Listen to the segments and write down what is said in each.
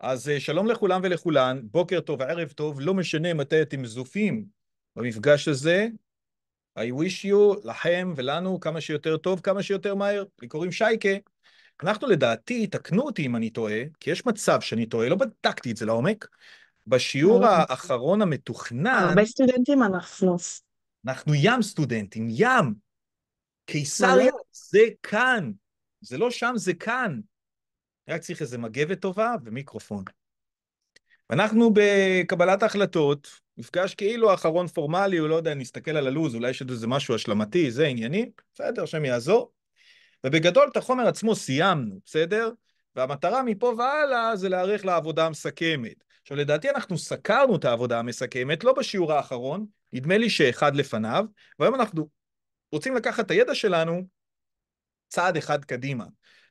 אז אה, שלום לכולם ולכולן, בוקר טוב, ערב טוב, לא משנה מתי אתם זופים במפגש הזה. I wish you, לכם ולנו, כמה שיותר טוב, כמה שיותר מהר. לי קוראים שייקה. אנחנו לדעתי, תקנו אותי אם אני טועה, כי יש מצב שאני טועה, לא בדקתי את זה לעומק. בשיעור לא האחרון המתוכנן... הרבה סטודנטים אנחנו. אנחנו ים סטודנטים, ים. קיסריה לא. זה כאן. זה לא שם, זה כאן. רק צריך איזה מגבת טובה ומיקרופון. ואנחנו בקבלת החלטות, מפגש כאילו האחרון פורמלי, הוא לא יודע, נסתכל על הלו"ז, אולי יש איזה משהו השלמתי, זה ענייני, בסדר, השם יעזור. ובגדול את החומר עצמו סיימנו, בסדר? והמטרה מפה והלאה זה להיערך לעבודה המסכמת. עכשיו, לדעתי אנחנו סקרנו את העבודה המסכמת, לא בשיעור האחרון, נדמה לי שאחד לפניו, והיום אנחנו רוצים לקחת את הידע שלנו צעד אחד קדימה.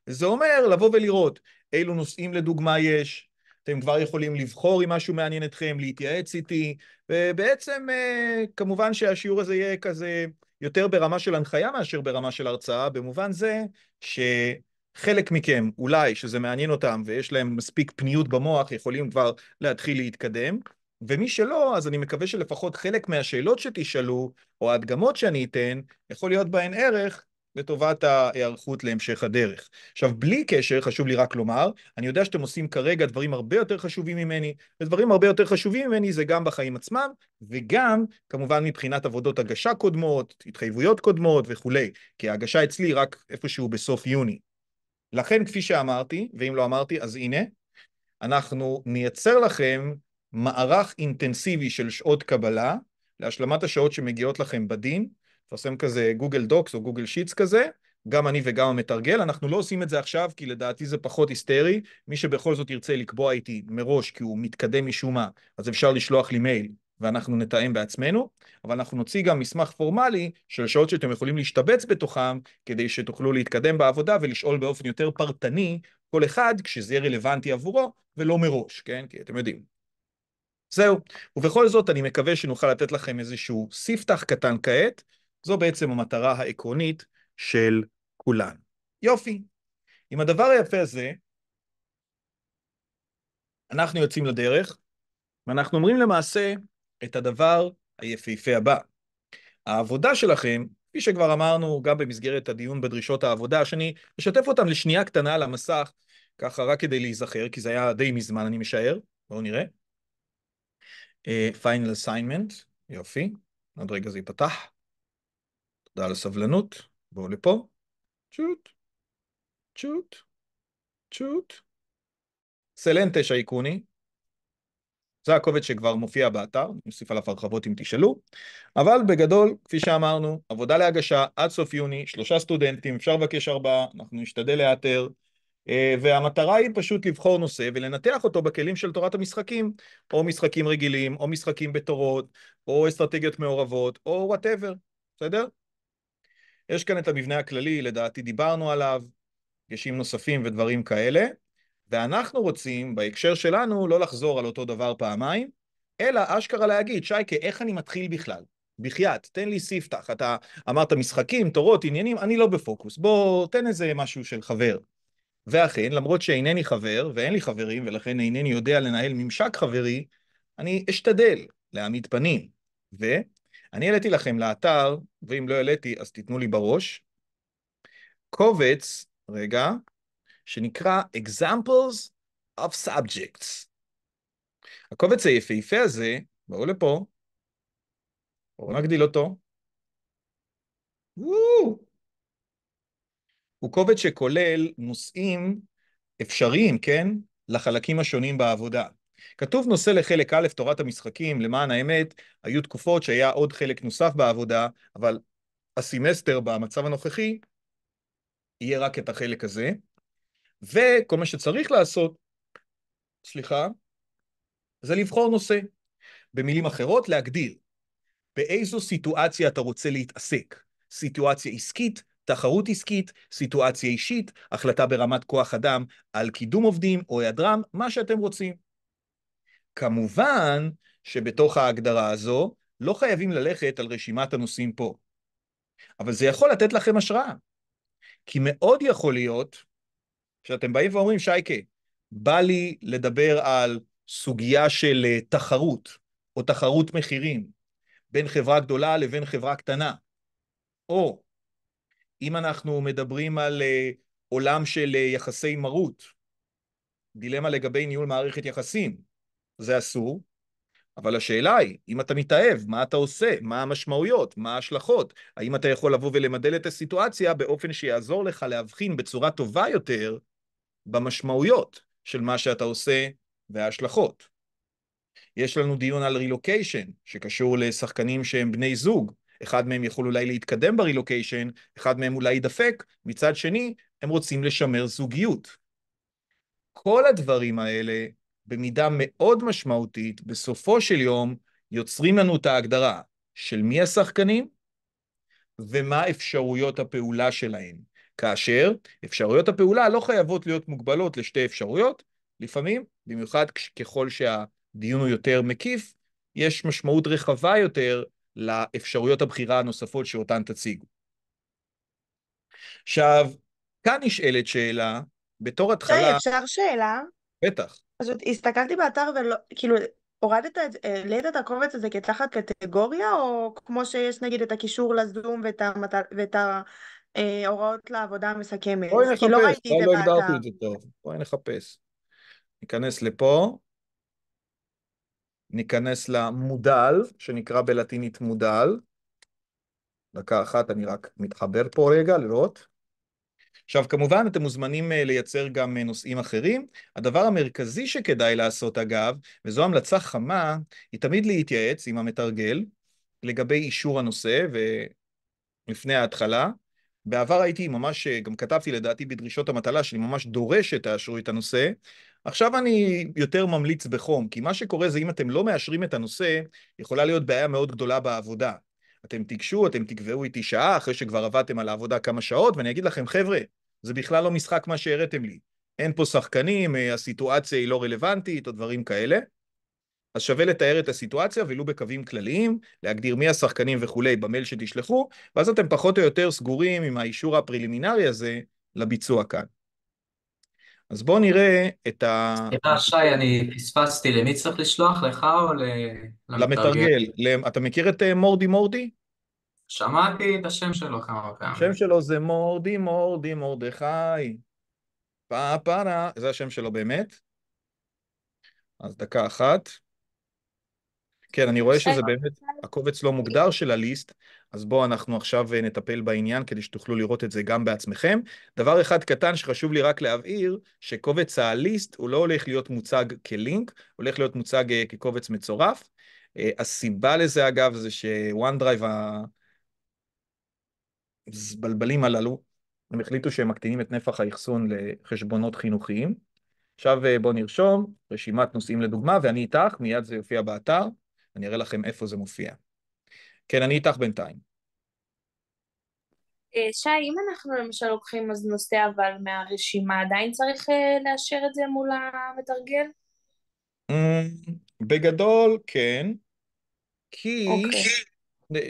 זה אומר לבוא ולראות אילו נושאים לדוגמה יש, אתם כבר יכולים לבחור אם משהו מעניין אתכם, להתייעץ איתי, ובעצם אה, כמובן שהשיעור הזה יהיה כזה יותר ברמה של הנחיה מאשר ברמה של הרצאה, במובן זה שחלק מכם, אולי, שזה מעניין אותם ויש להם מספיק פניות במוח, יכולים כבר להתחיל להתקדם, ומי שלא, אז אני מקווה שלפחות חלק מהשאלות שתשאלו, או ההדגמות שאני אתן, יכול להיות בהן ערך לטובת ההיערכות להמשך הדרך. עכשיו, בלי קשר, חשוב לי רק לומר, אני יודע שאתם עושים כרגע דברים הרבה יותר חשובים ממני, ודברים הרבה יותר חשובים ממני זה גם בחיים עצמם, וגם, כמובן, מבחינת עבודות הגשה קודמות, התחייבויות קודמות וכולי, כי ההגשה אצלי רק איפשהו בסוף יוני. לכן, כפי שאמרתי, ואם לא אמרתי, אז הנה, אנחנו נייצר לכם מערך אינטנסיבי של שעות קבלה להשלמת השעות שמגיעות לכם בדין, מפרסם כזה גוגל דוקס או גוגל שיטס כזה, גם אני וגם המתרגל. אנחנו לא עושים את זה עכשיו, כי לדעתי זה פחות היסטרי. מי שבכל זאת ירצה לקבוע איתי מראש, כי הוא מתקדם משום מה, אז אפשר לשלוח לי מייל, ואנחנו נתאם בעצמנו, אבל אנחנו נוציא גם מסמך פורמלי של שעות שאתם יכולים להשתבץ בתוכם, כדי שתוכלו להתקדם בעבודה ולשאול באופן יותר פרטני כל אחד, כשזה יהיה רלוונטי עבורו, ולא מראש, כן? כי אתם יודעים. זהו, ובכל זאת אני מקווה שנוכל לתת לכם איזשהו ספתח קטן כעת, זו בעצם המטרה העקרונית של כולן. יופי. עם הדבר היפה הזה, אנחנו יוצאים לדרך, ואנחנו אומרים למעשה את הדבר היפהפה הבא. העבודה שלכם, כפי שכבר אמרנו גם במסגרת הדיון בדרישות העבודה, שאני אשתף אותם לשנייה קטנה על המסך, ככה רק כדי להיזכר, כי זה היה די מזמן, אני משער, בואו נראה. Uh, final assignment, יופי, עוד רגע זה ייפתח. תודה על הסבלנות, בואו לפה. צ'וט, צ'וט, צ'וט. סלנטה שייקוני. זה הקובץ שכבר מופיע באתר, אני אוסיף עליו הרחבות אם תשאלו. אבל בגדול, כפי שאמרנו, עבודה להגשה עד סוף יוני, שלושה סטודנטים, אפשר לבקש ארבעה, אנחנו נשתדל לאתר. אה, והמטרה היא פשוט לבחור נושא ולנתח אותו בכלים של תורת המשחקים, או משחקים רגילים, או משחקים בתורות, או אסטרטגיות מעורבות, או וואטאבר, בסדר? יש כאן את המבנה הכללי, לדעתי דיברנו עליו, דגשים נוספים ודברים כאלה, ואנחנו רוצים, בהקשר שלנו, לא לחזור על אותו דבר פעמיים, אלא אשכרה להגיד, שייקה, איך אני מתחיל בכלל? בחייאת, תן לי ספתח. אתה אמרת משחקים, תורות, עניינים, אני לא בפוקוס. בוא, תן איזה משהו של חבר. ואכן, למרות שאינני חבר, ואין לי חברים, ולכן אינני יודע לנהל ממשק חברי, אני אשתדל להעמיד פנים. ו... אני העליתי לכם לאתר, ואם לא העליתי אז תיתנו לי בראש, קובץ, רגע, שנקרא Examples of Subjects. הקובץ היפהפה הזה, בואו לפה, בואו נגדיל אותו. וואו. הוא קובץ שכולל נושאים אפשריים, כן, לחלקים השונים בעבודה. כתוב נושא לחלק א', תורת המשחקים, למען האמת, היו תקופות שהיה עוד חלק נוסף בעבודה, אבל הסמסטר במצב הנוכחי, יהיה רק את החלק הזה, וכל מה שצריך לעשות, סליחה, זה לבחור נושא. במילים אחרות, להגדיר באיזו סיטואציה אתה רוצה להתעסק. סיטואציה עסקית, תחרות עסקית, סיטואציה אישית, החלטה ברמת כוח אדם על קידום עובדים או היעדרם, מה שאתם רוצים. כמובן שבתוך ההגדרה הזו לא חייבים ללכת על רשימת הנושאים פה. אבל זה יכול לתת לכם השראה. כי מאוד יכול להיות שאתם באים ואומרים, שייקה, בא לי לדבר על סוגיה של אה, תחרות, או תחרות מחירים, בין חברה גדולה לבין חברה קטנה. או אם אנחנו מדברים על אה, עולם של אה, יחסי מרות, דילמה לגבי ניהול מערכת יחסים, זה אסור, אבל השאלה היא, אם אתה מתאהב, מה אתה עושה? מה המשמעויות? מה ההשלכות? האם אתה יכול לבוא ולמדל את הסיטואציה באופן שיעזור לך להבחין בצורה טובה יותר במשמעויות של מה שאתה עושה וההשלכות? יש לנו דיון על רילוקיישן, שקשור לשחקנים שהם בני זוג. אחד מהם יכול אולי להתקדם ברילוקיישן, אחד מהם אולי יידפק, מצד שני, הם רוצים לשמר זוגיות. כל הדברים האלה במידה מאוד משמעותית, בסופו של יום, יוצרים לנו את ההגדרה של מי השחקנים ומה אפשרויות הפעולה שלהם. כאשר אפשרויות הפעולה לא חייבות להיות מוגבלות לשתי אפשרויות, לפעמים, במיוחד ככל שהדיון הוא יותר מקיף, יש משמעות רחבה יותר לאפשרויות הבחירה הנוספות שאותן תציגו. עכשיו, כאן נשאלת שאלה, בתור התחלה... אפשר שאלה? בטח. פשוט הסתכלתי באתר ולא, כאילו, הורדת את, העלית את הקובץ הזה כתחת קטגוריה, או כמו שיש נגיד את הקישור לזום ואת המת... ואת ההוראות אה, לעבודה המסכמת? בואי לא נחפש, לא ראיתי את זה לא הגדרתי את זה טוב, בואי נחפש. ניכנס לפה, ניכנס למודל, שנקרא בלטינית מודל. דקה אחת, אני רק מתחבר פה רגע, לראות. עכשיו, כמובן, אתם מוזמנים אה, לייצר גם אה, נושאים אחרים. הדבר המרכזי שכדאי לעשות, אגב, וזו המלצה חמה, היא תמיד להתייעץ עם המתרגל לגבי אישור הנושא, ולפני ההתחלה. בעבר הייתי ממש, אה, גם כתבתי לדעתי בדרישות המטלה, שאני ממש דורש שתאשרו את הנושא. עכשיו אני יותר ממליץ בחום, כי מה שקורה זה אם אתם לא מאשרים את הנושא, יכולה להיות בעיה מאוד גדולה בעבודה. אתם תיגשו, אתם תקבעו איתי שעה, אחרי שכבר עבדתם על העבודה כמה שעות, ואני אגיד לכם, חבר'ה, זה בכלל לא משחק מה שהראתם לי. אין פה שחקנים, אה, הסיטואציה היא לא רלוונטית, או דברים כאלה. אז שווה לתאר את הסיטואציה, ולו בקווים כלליים, להגדיר מי השחקנים וכולי במייל שתשלחו, ואז אתם פחות או יותר סגורים עם האישור הפרלימינרי הזה לביצוע כאן. אז בואו נראה את ה... סליחה, שי, אני פספסתי, למי צריך לשלוח? לך או למתרגל? למתרגל. אתה מכיר את אה, מורדי מורדי? שמעתי את השם שלו כמה פעמים. השם שלו זה מורדי מורדי מורדכי. פאפרה, זה השם שלו באמת? אז דקה אחת. כן, אני רואה שזה באמת, הקובץ לא מוגדר של הליסט, אז בואו אנחנו עכשיו אה, נטפל בעניין כדי שתוכלו לראות את זה גם בעצמכם. דבר אחד קטן שחשוב לי רק להבהיר, שקובץ הליסט הוא לא הולך להיות מוצג כלינק, הוא הולך להיות מוצג אה, כקובץ מצורף. אה, הסיבה לזה אגב זה שוואן דרייב הזבלבלים הללו, הם החליטו שהם מקטינים את נפח האחסון לחשבונות חינוכיים. עכשיו אה, בואו נרשום רשימת נושאים לדוגמה, ואני איתך, מיד זה יופיע באתר, אני אראה לכם איפה זה מופיע. כן, אני איתך בינתיים. אה, שי, אם אנחנו למשל לוקחים אז נושא אבל מהרשימה, עדיין צריך אה, לאשר את זה מול המתרגל? אמ, בגדול, כן. כי... Okay. אוקיי.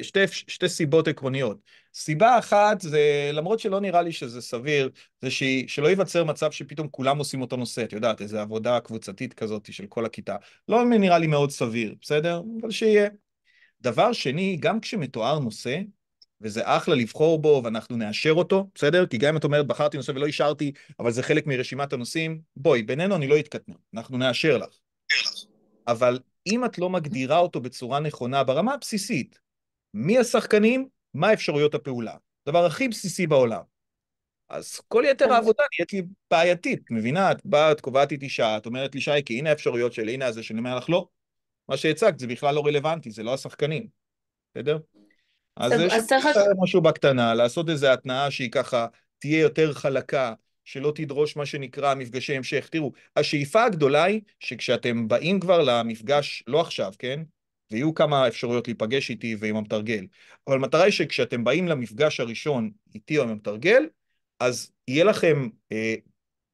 שתי, שתי סיבות עקרוניות. סיבה אחת זה, למרות שלא נראה לי שזה סביר, זה ש, שלא ייווצר מצב שפתאום כולם עושים אותו נושא, את יודעת, איזו עבודה קבוצתית כזאת של כל הכיתה. לא נראה לי מאוד סביר, בסדר? אבל שיהיה. דבר שני, גם כשמתואר נושא, וזה אחלה לבחור בו, ואנחנו נאשר אותו, בסדר? כי גם אם את אומרת, בחרתי נושא ולא אישרתי, אבל זה חלק מרשימת הנושאים, בואי, בינינו אני לא אתקדם, אנחנו נאשר לך. אבל אם את לא מגדירה אותו בצורה נכונה ברמה הבסיסית, מי השחקנים, מה אפשרויות הפעולה. הדבר הכי בסיסי בעולם. אז כל יתר העבודה נהיית לי בעייתית, מבינה? את באה, את קובעת איתי שעה, את אומרת לי, שייקי, הנה האפשרויות שלי, הנה הזה, שאני אומר לך, לא. מה שהצגת זה בכלל לא רלוונטי, זה לא השחקנים, בסדר? אז צריך... משהו בקטנה, לעשות איזו התנאה שהיא ככה תהיה יותר חלקה, שלא תדרוש מה שנקרא מפגשי המשך. תראו, השאיפה הגדולה היא שכשאתם באים כבר למפגש, לא עכשיו, כן? ויהיו כמה אפשרויות להיפגש איתי ועם המתרגל. אבל המטרה היא שכשאתם באים למפגש הראשון איתי או עם המתרגל, אז יהיה לכם אה,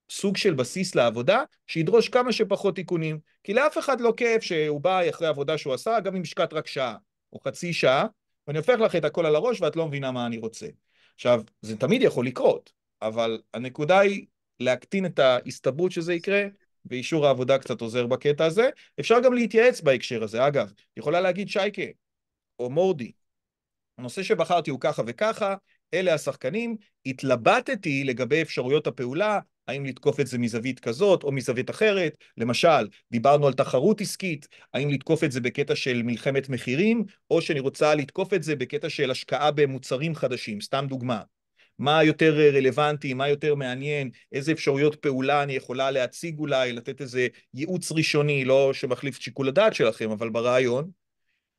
סוג של בסיס לעבודה שידרוש כמה שפחות תיקונים. כי לאף אחד לא כיף שהוא בא אחרי עבודה שהוא עשה, גם אם השקעת רק שעה או חצי שעה, ואני הופך לך את הכל על הראש ואת לא מבינה מה אני רוצה. עכשיו, זה תמיד יכול לקרות, אבל הנקודה היא להקטין את ההסתברות שזה יקרה ואישור העבודה קצת עוזר בקטע הזה. אפשר גם להתייעץ בהקשר הזה. אגב, יכולה להגיד שייקה או מורדי, הנושא שבחרתי הוא ככה וככה, אלה השחקנים, התלבטתי לגבי אפשרויות הפעולה, האם לתקוף את זה מזווית כזאת או מזווית אחרת. למשל, דיברנו על תחרות עסקית, האם לתקוף את זה בקטע של מלחמת מחירים, או שאני רוצה לתקוף את זה בקטע של השקעה במוצרים חדשים, סתם דוגמה. מה יותר אה, רלוונטי, מה יותר מעניין, איזה אפשרויות פעולה אני יכולה להציג אולי, לתת איזה ייעוץ ראשוני, לא שמחליף את שיקול הדעת שלכם, אבל ברעיון,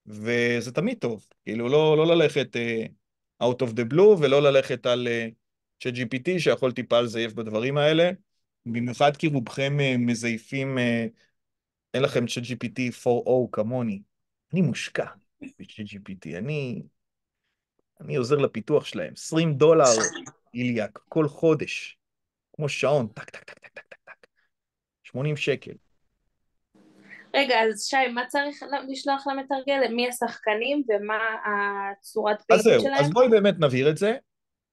וזה תמיד טוב. כאילו, לא, לא ללכת uh, out of the blue ולא ללכת על צ'אט אה, uh, GPT, שיכול טיפה לזייף בדברים האלה, במיוחד כי רובכם uh, מזייפים, uh, אין לכם צ'אט GPT 4 4.0 כמוני. אני מושקע בצ'אט GPT, אני... אני עוזר לפיתוח שלהם, 20 דולר איליאק כל חודש, כמו שעון, טק, טק, טק, טק, טק, טק, טק, 80 שקל. רגע, אז שי, מה צריך לשלוח למתרגל? מי השחקנים ומה הצורת פעילות שלהם? אז זהו, אז בואי באמת נבהיר את זה.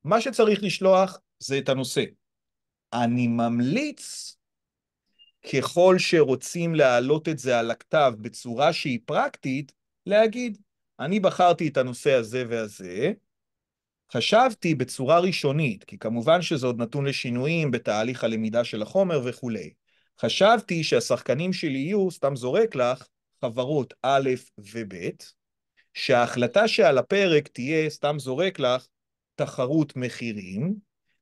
מה שצריך לשלוח זה את הנושא. אני ממליץ, ככל שרוצים להעלות את זה על הכתב בצורה שהיא פרקטית, להגיד, אני בחרתי את הנושא הזה והזה, חשבתי בצורה ראשונית, כי כמובן שזה עוד נתון לשינויים בתהליך הלמידה של החומר וכולי, חשבתי שהשחקנים שלי יהיו, סתם זורק לך, חברות א' וב', שההחלטה שעל הפרק תהיה, סתם זורק לך, תחרות מחירים,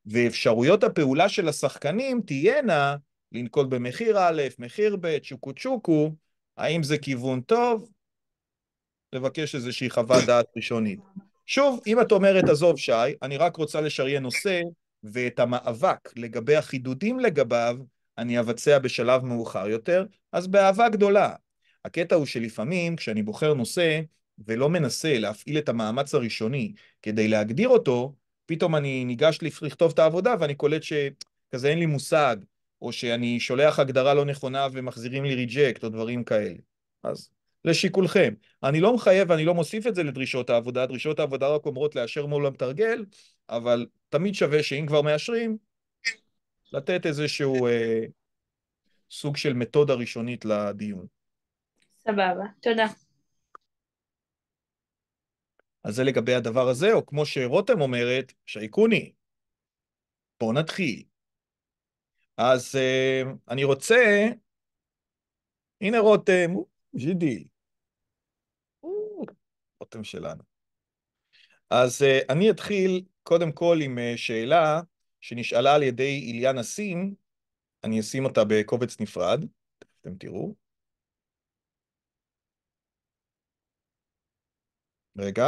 ואפשרויות הפעולה של השחקנים תהיינה לנקוט במחיר א', מחיר ב', שוקו צ'וקו, האם זה כיוון טוב? לבקש איזושהי חוות דעת ראשונית. שוב, אם את אומרת, עזוב שי, אני רק רוצה לשריין נושא, ואת המאבק לגבי החידודים לגביו, אני אבצע בשלב מאוחר יותר, אז באהבה גדולה. הקטע הוא שלפעמים, כשאני בוחר נושא, ולא מנסה להפעיל את המאמץ הראשוני כדי להגדיר אותו, פתאום אני ניגש לכתוב את העבודה ואני קולט שכזה אין לי מושג, או שאני שולח הגדרה לא נכונה ומחזירים לי ריג'קט או דברים כאלה. אז לשיקולכם. אני לא מחייב ואני לא מוסיף את זה לדרישות העבודה, דרישות העבודה רק אומרות לאשר מול המתרגל, אבל תמיד שווה שאם כבר מאשרים, לתת איזשהו אה, סוג של מתודה ראשונית לדיון. סבבה, תודה. אז זה לגבי הדבר הזה, או כמו שרותם אומרת, שייקוני, בוא נתחיל. אז אה, אני רוצה... הנה רותם, ז'ידיל. אוטם שלנו. אז uh, אני אתחיל קודם כל עם uh, שאלה שנשאלה על ידי איליה נסים, אני אשים אותה בקובץ נפרד, אתם תראו. רגע.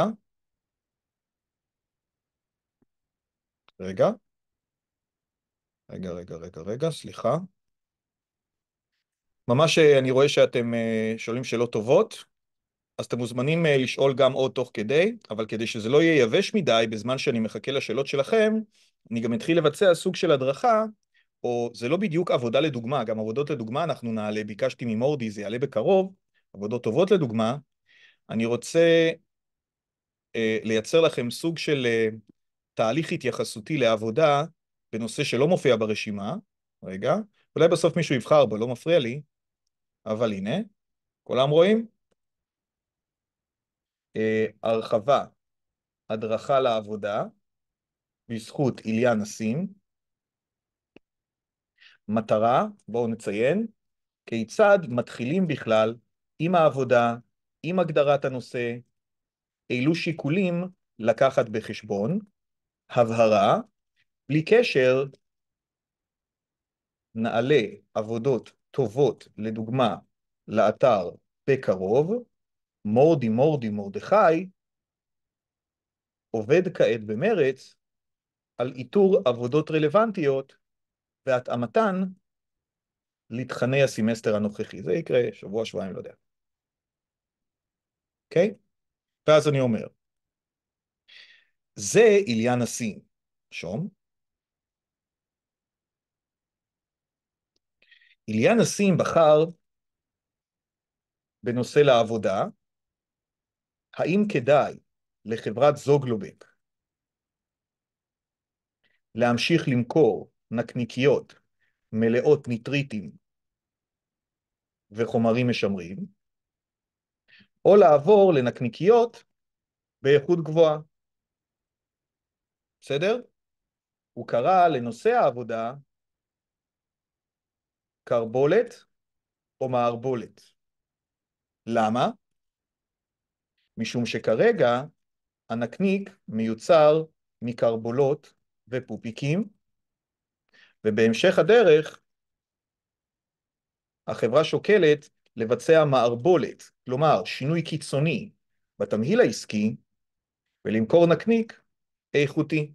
רגע. רגע, רגע, רגע, רגע, סליחה. ממש אה, אני רואה שאתם אה, שואלים שאלות טובות, אז אתם מוזמנים אה, לשאול גם עוד תוך כדי, אבל כדי שזה לא יהיה יבש מדי בזמן שאני מחכה לשאלות שלכם, אני גם אתחיל לבצע סוג של הדרכה, או זה לא בדיוק עבודה לדוגמה, גם עבודות לדוגמה אנחנו נעלה, ביקשתי ממורדי, זה יעלה בקרוב, עבודות טובות לדוגמה. אני רוצה אה, לייצר לכם סוג של אה, תהליך התייחסותי לעבודה בנושא שלא מופיע ברשימה, רגע, אולי בסוף מישהו יבחר בו, לא מפריע לי, אבל הנה, כולם רואים? אה, הרחבה, הדרכה לעבודה, בזכות איליה נסים. מטרה, בואו נציין, כיצד מתחילים בכלל עם העבודה, עם הגדרת הנושא, אילו שיקולים לקחת בחשבון, הבהרה, בלי קשר, נעלה עבודות טובות, לדוגמה, לאתר בקרוב, מורדי מורדי מרדכי עובד כעת במרץ על איתור עבודות רלוונטיות והתאמתן לתכני הסמסטר הנוכחי. זה יקרה שבוע, שבועיים, לא יודע. אוקיי? Okay? ואז אני אומר, זה איליה נשיא, שום, איליה נסים בחר בנושא לעבודה, האם כדאי לחברת זוגלובק להמשיך למכור נקניקיות מלאות ניטריטים וחומרים משמרים, או לעבור לנקניקיות באיכות גבוהה. בסדר? הוא קרא לנושא העבודה קרבולת או מערבולת. למה? משום שכרגע הנקניק מיוצר מקרבולות ופופיקים, ובהמשך הדרך החברה שוקלת לבצע מערבולת, כלומר שינוי קיצוני בתמהיל העסקי, ולמכור נקניק איכותי.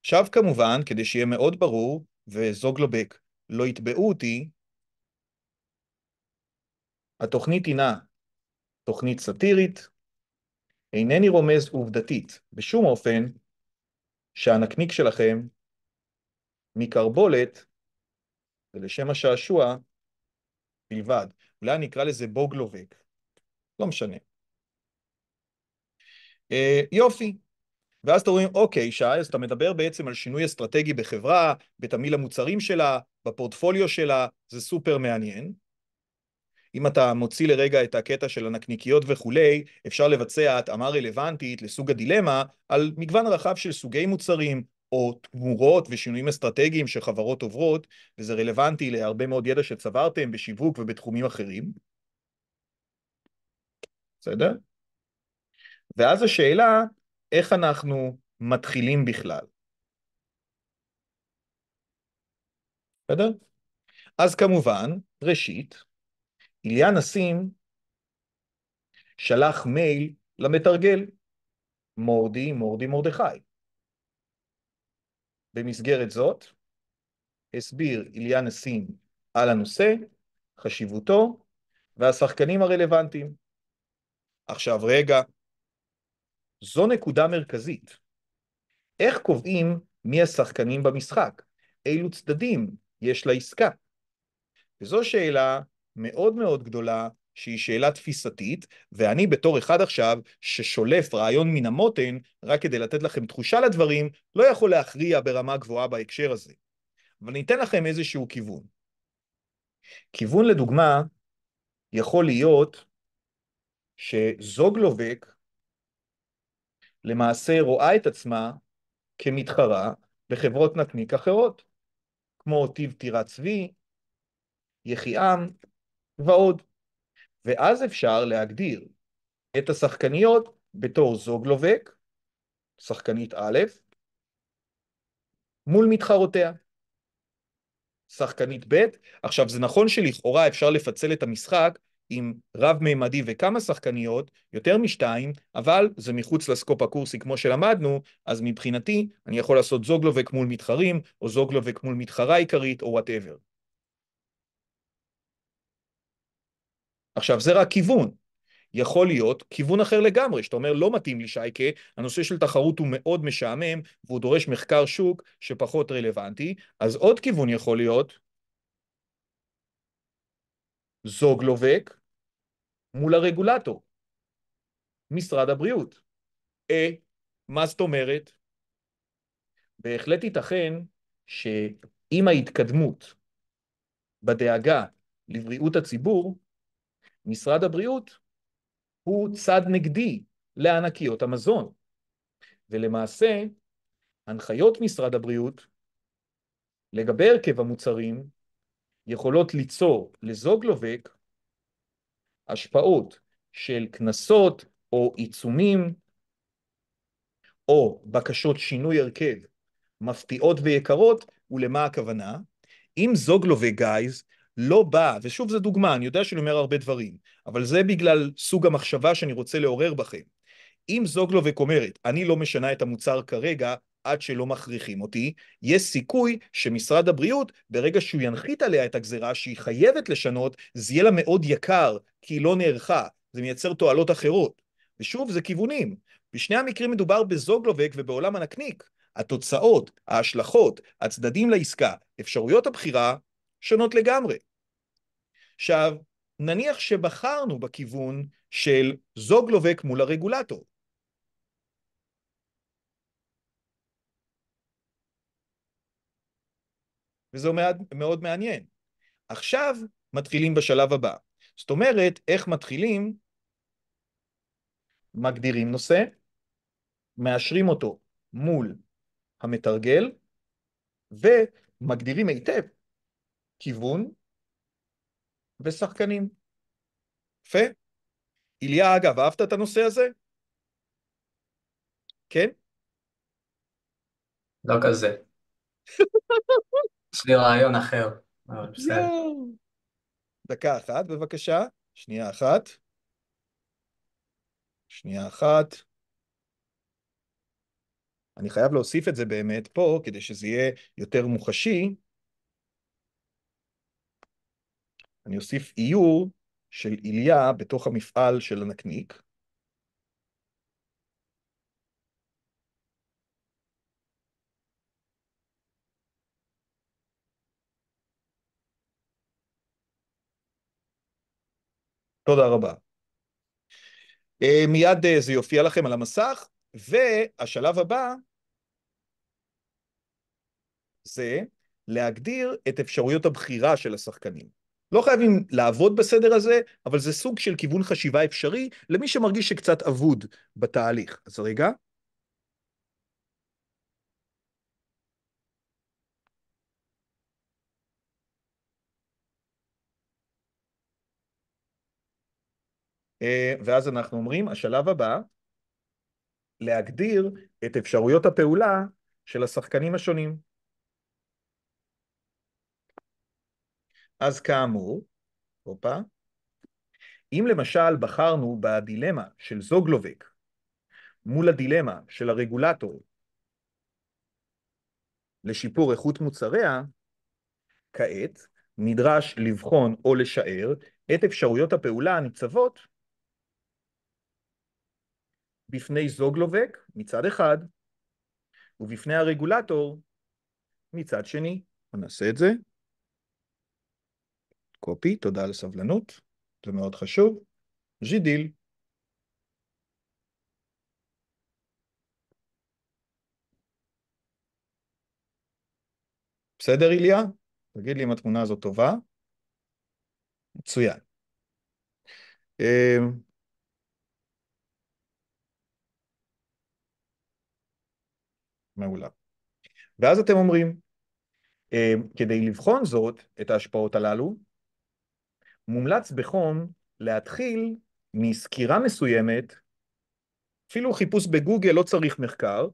עכשיו כמובן, כדי שיהיה מאוד ברור, וזוג לובק, לא יתבעו אותי, התוכנית הינה תוכנית סאטירית, אינני רומז עובדתית בשום אופן שהנקניק שלכם מקרבולת ולשם השעשוע בלבד. אולי אני אקרא לזה בוגלובק, לא משנה. אה, יופי. ואז אתם אומרים, אוקיי, שי, אז אתה מדבר בעצם על שינוי אסטרטגי בחברה, בתמהיל המוצרים שלה, בפורטפוליו שלה זה סופר מעניין. אם אתה מוציא לרגע את הקטע של הנקניקיות וכולי, אפשר לבצע התאמה רלוונטית לסוג הדילמה על מגוון רחב של סוגי מוצרים או תמורות ושינויים אסטרטגיים שחברות עוברות, וזה רלוונטי להרבה מאוד ידע שצברתם בשיווק ובתחומים אחרים. בסדר? ואז השאלה, איך אנחנו מתחילים בכלל? בסדר? אז כמובן, ראשית, איליה נסים שלח מייל למתרגל, מורדי, מורדי מרדכי. במסגרת זאת, הסביר איליה נסים על הנושא, חשיבותו והשחקנים הרלוונטיים. עכשיו רגע, זו נקודה מרכזית. איך קובעים מי השחקנים במשחק? אילו צדדים יש לעסקה? וזו שאלה מאוד מאוד גדולה, שהיא שאלה תפיסתית, ואני בתור אחד עכשיו ששולף רעיון מן המותן, רק כדי לתת לכם תחושה לדברים, לא יכול להכריע ברמה גבוהה בהקשר הזה. אבל אני אתן לכם איזשהו כיוון. כיוון לדוגמה, יכול להיות שזוגלובק למעשה רואה את עצמה כמתחרה בחברות נקניק אחרות. כמו טיב טירת צבי, יחיעם ועוד. ואז אפשר להגדיר את השחקניות בתור זוג לובק, שחקנית א', מול מתחרותיה. שחקנית ב', עכשיו זה נכון שלכאורה אפשר לפצל את המשחק עם רב-מימדי וכמה שחקניות, יותר משתיים, אבל זה מחוץ לסקופ הקורסי כמו שלמדנו, אז מבחינתי אני יכול לעשות זוגלובק מול מתחרים, או זוגלובק מול מתחרה עיקרית, או וואטאבר. עכשיו, זה רק כיוון. יכול להיות כיוון אחר לגמרי, שאתה אומר לא מתאים לי שייקה, הנושא של תחרות הוא מאוד משעמם והוא דורש מחקר שוק שפחות רלוונטי, אז עוד כיוון יכול להיות זוגלובק מול הרגולטור, משרד הבריאות. אה, מה זאת אומרת? בהחלט ייתכן שעם ההתקדמות בדאגה לבריאות הציבור, משרד הבריאות הוא צד נגדי לענקיות המזון. ולמעשה, הנחיות משרד הבריאות לגבי הרכב המוצרים יכולות ליצור לזוג לובק השפעות של קנסות או עיצומים או בקשות שינוי הרכב מפתיעות ויקרות, ולמה הכוונה? אם זוג גייז לא בא, ושוב זו דוגמה, אני יודע שאני אומר הרבה דברים, אבל זה בגלל סוג המחשבה שאני רוצה לעורר בכם. אם זוגלובק אומרת, אני לא משנה את המוצר כרגע, עד שלא מכריחים אותי, יש סיכוי שמשרד הבריאות, ברגע שהוא ינחית עליה את הגזרה שהיא חייבת לשנות, זה יהיה לה מאוד יקר, כי היא לא נערכה. זה מייצר תועלות אחרות. ושוב, זה כיוונים. בשני המקרים מדובר בזוגלובק ובעולם הנקניק. התוצאות, ההשלכות, הצדדים לעסקה, אפשרויות הבחירה, שונות לגמרי. עכשיו, נניח שבחרנו בכיוון של זוגלובק מול הרגולטור. וזה מאוד, מאוד מעניין. עכשיו מתחילים בשלב הבא. זאת אומרת, איך מתחילים? מגדירים נושא, מאשרים אותו מול המתרגל, ומגדירים היטב כיוון ושחקנים. יפה. איליה, אגב, אהבת את הנושא הזה? כן? לא כזה. יש לי רעיון אחר. דקה אחת, בבקשה. שנייה אחת. שנייה אחת. אני חייב להוסיף את זה באמת פה, כדי שזה יהיה יותר מוחשי. אני אוסיף איור של איליה בתוך המפעל של הנקניק. תודה רבה. אה, מיד אה, זה יופיע לכם על המסך, והשלב הבא זה להגדיר את אפשרויות הבחירה של השחקנים. לא חייבים לעבוד בסדר הזה, אבל זה סוג של כיוון חשיבה אפשרי למי שמרגיש שקצת אבוד בתהליך. אז רגע. אה, ואז אנחנו אומרים, השלב הבא, להגדיר את אפשרויות הפעולה של השחקנים השונים. אז כאמור, הופה, אם למשל בחרנו בדילמה של זוגלובק מול הדילמה של הרגולטור לשיפור איכות מוצריה, כעת נדרש לבחון או לשער את אפשרויות הפעולה הניצבות בפני זוגלובק מצד אחד, ובפני הרגולטור מצד שני. נעשה את זה. קופי, תודה על הסבלנות, זה מאוד חשוב. ז'ידיל. בסדר, איליה? תגיד לי אם התמונה הזאת טובה. מצוין. אמ, מעולה. ואז אתם אומרים, אמ, כדי לבחון זאת, את ההשפעות הללו, מומלץ בחום להתחיל מסקירה מסוימת, אפילו חיפוש בגוגל לא צריך מחקר,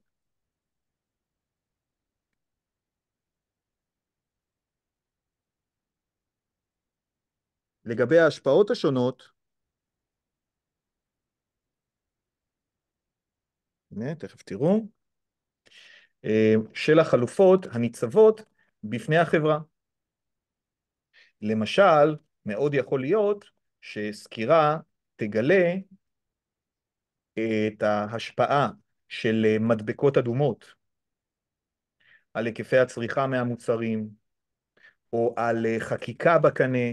לגבי ההשפעות השונות, הנה, תכף תראו, של החלופות הניצבות בפני החברה. למשל, מאוד יכול להיות שסקירה תגלה אה, את ההשפעה של אה, מדבקות אדומות על היקפי הצריכה מהמוצרים, או על אה, חקיקה בקנה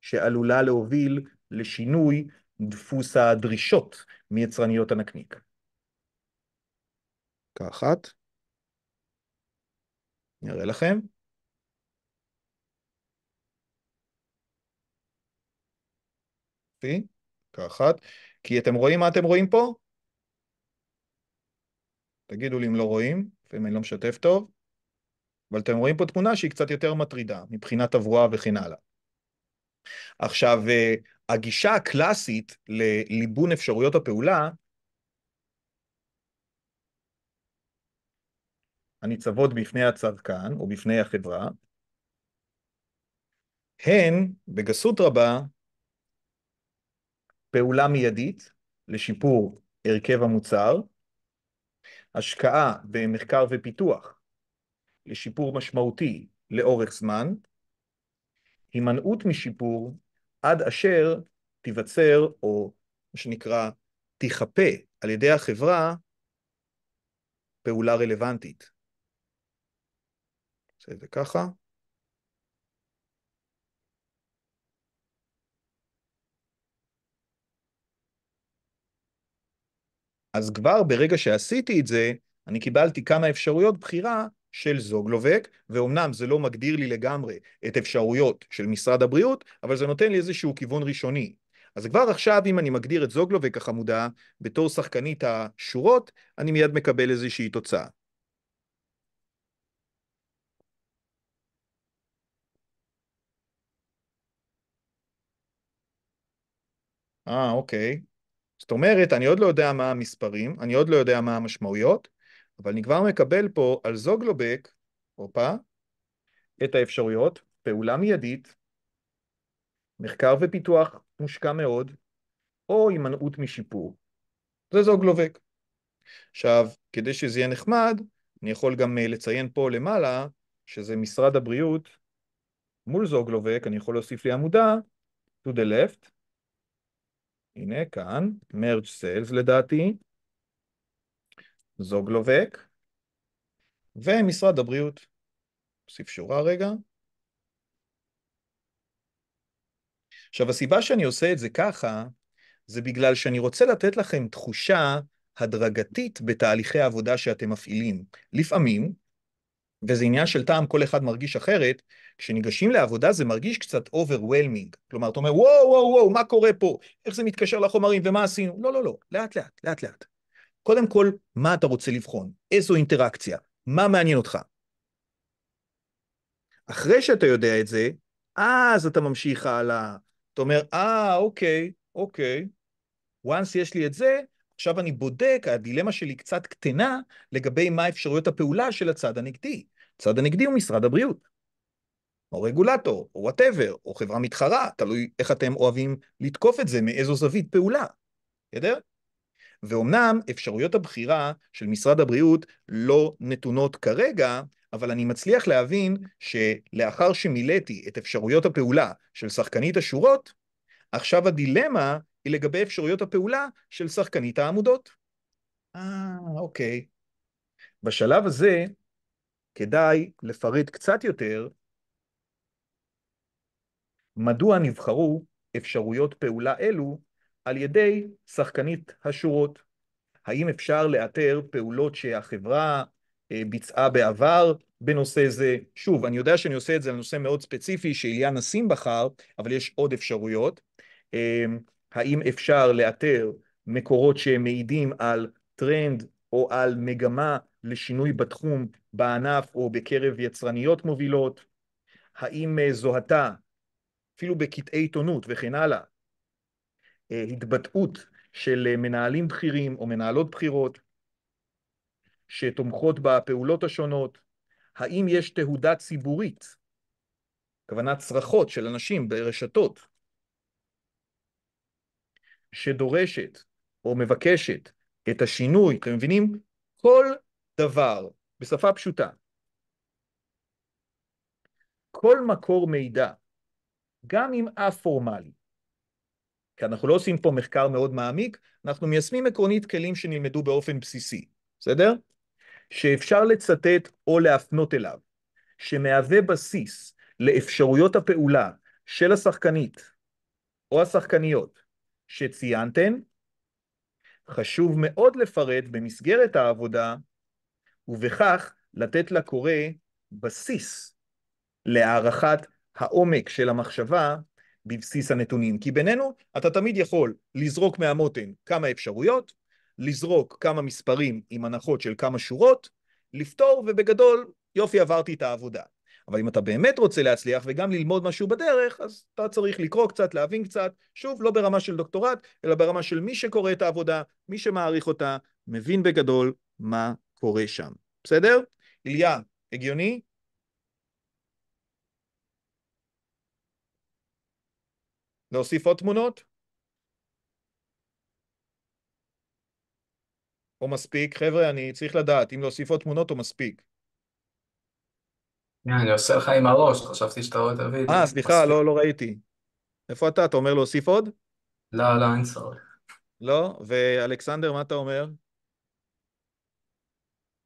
שעלולה להוביל לשינוי דפוס הדרישות מיצרניות הנקניק. אחת. אני אראה לכם. כאחת. כי אתם רואים מה אתם רואים פה? תגידו לי אם לא רואים, לפעמים אני לא משתף טוב, אבל אתם רואים פה תמונה שהיא קצת יותר מטרידה מבחינת תברואה וכן הלאה. עכשיו, אה, הגישה הקלאסית לליבון אפשרויות הפעולה הניצבות בפני הצרכן או בפני החברה, הן, בגסות רבה, פעולה מיידית לשיפור הרכב המוצר, השקעה במחקר ופיתוח לשיפור משמעותי לאורך זמן, הימנעות משיפור עד אשר תיווצר, או מה שנקרא, תיכפה על ידי החברה פעולה רלוונטית. נעשה את זה ככה. אז כבר ברגע שעשיתי את זה, אני קיבלתי כמה אפשרויות בחירה של זוגלובק, ואומנם זה לא מגדיר לי לגמרי את אפשרויות של משרד הבריאות, אבל זה נותן לי איזשהו כיוון ראשוני. אז כבר עכשיו, אם אני מגדיר את זוגלובק החמודה בתור שחקנית השורות, אני מיד מקבל איזושהי תוצאה. אה, אוקיי. זאת אומרת, אני עוד לא יודע מה המספרים, אני עוד לא יודע מה המשמעויות, אבל אני כבר מקבל פה על זוגלובק, הופה, את האפשרויות, פעולה מיידית, מחקר ופיתוח מושקע מאוד, או הימנעות משיפור. זה זוגלובק. עכשיו, כדי שזה יהיה נחמד, אני יכול גם אה, לציין פה למעלה, שזה משרד הבריאות מול זוגלובק, אני יכול להוסיף לי עמודה, to the left, הנה כאן, מרג' סיילס לדעתי, זוגלובק, ומשרד הבריאות. נוסיף שורה רגע. עכשיו, הסיבה שאני עושה את זה ככה, זה בגלל שאני רוצה לתת לכם תחושה הדרגתית בתהליכי העבודה שאתם מפעילים. לפעמים, וזה עניין של טעם, כל אחד מרגיש אחרת, כשניגשים לעבודה זה מרגיש קצת אוברוולמינג. כלומר, אתה אומר, וואו, וואו, וואו, מה קורה פה? איך זה מתקשר לחומרים ומה עשינו? לא, לא, לא, לאט, לאט, לאט, לאט. קודם כל, מה אתה רוצה לבחון? איזו אינטראקציה? מה מעניין אותך? אחרי שאתה יודע את זה, אז אתה ממשיך הלאה. אתה אומר, אה, אוקיי, אוקיי. once יש לי את זה, עכשיו אני בודק, הדילמה שלי קצת קטנה לגבי מה אפשרויות הפעולה של הצד הנגדי. הצד הנגדי הוא משרד הבריאות, או רגולטור, או וואטאבר, או חברה מתחרה, תלוי איך אתם אוהבים לתקוף את זה, מאיזו זווית פעולה, בסדר? ואומנם אפשרויות הבחירה של משרד הבריאות לא נתונות כרגע, אבל אני מצליח להבין שלאחר שמילאתי את אפשרויות הפעולה של שחקנית השורות, עכשיו הדילמה היא לגבי אפשרויות הפעולה של שחקנית העמודות. אה, אוקיי. בשלב הזה כדאי לפרט קצת יותר מדוע נבחרו אפשרויות פעולה אלו על ידי שחקנית השורות. האם אפשר לאתר פעולות שהחברה אה, ביצעה בעבר בנושא זה? שוב, אני יודע שאני עושה את זה על נושא מאוד ספציפי שאיליה נסים בחר, אבל יש עוד אפשרויות. אמ, האם אפשר לאתר מקורות שמעידים על טרנד או על מגמה לשינוי בתחום, בענף או בקרב יצרניות מובילות? האם אה, זוהתה, אפילו בקטעי עיתונות וכן הלאה, אה, התבטאות של אה, מנהלים בכירים או מנהלות בכירות שתומכות בפעולות השונות? האם יש תהודה ציבורית, כוונת צרחות של אנשים ברשתות, שדורשת או מבקשת את השינוי, אתם מבינים? כל דבר, בשפה פשוטה, כל מקור מידע, גם אם אף פורמלי, כי אנחנו לא עושים פה מחקר מאוד מעמיק, אנחנו מיישמים עקרונית כלים שנלמדו באופן בסיסי, בסדר? שאפשר לצטט או להפנות אליו, שמהווה בסיס לאפשרויות הפעולה של השחקנית או השחקניות שציינתן, חשוב מאוד לפרט במסגרת העבודה, ובכך לתת לקורא בסיס להערכת העומק של המחשבה בבסיס הנתונים. כי בינינו, אתה תמיד יכול לזרוק מהמותן כמה אפשרויות, לזרוק כמה מספרים עם הנחות של כמה שורות, לפתור, ובגדול, יופי, עברתי את העבודה. אבל אם אתה באמת רוצה להצליח וגם ללמוד משהו בדרך, אז אתה צריך לקרוא קצת, להבין קצת, שוב, לא ברמה של דוקטורט, אלא ברמה של מי שקורא את העבודה, מי שמעריך אותה, מבין בגדול מה קורה שם. בסדר? איליה, הגיוני? להוסיף עוד תמונות? או מספיק? חבר'ה, אני צריך לדעת אם להוסיף עוד תמונות או מספיק. אני עושה לך עם הראש, חשבתי שאתה רואה את הוידאו. אה, סליחה, לא, לא ראיתי. איפה אתה? אתה אומר להוסיף עוד? לא, לא, אין צורך. לא? ואלכסנדר, מה אתה אומר?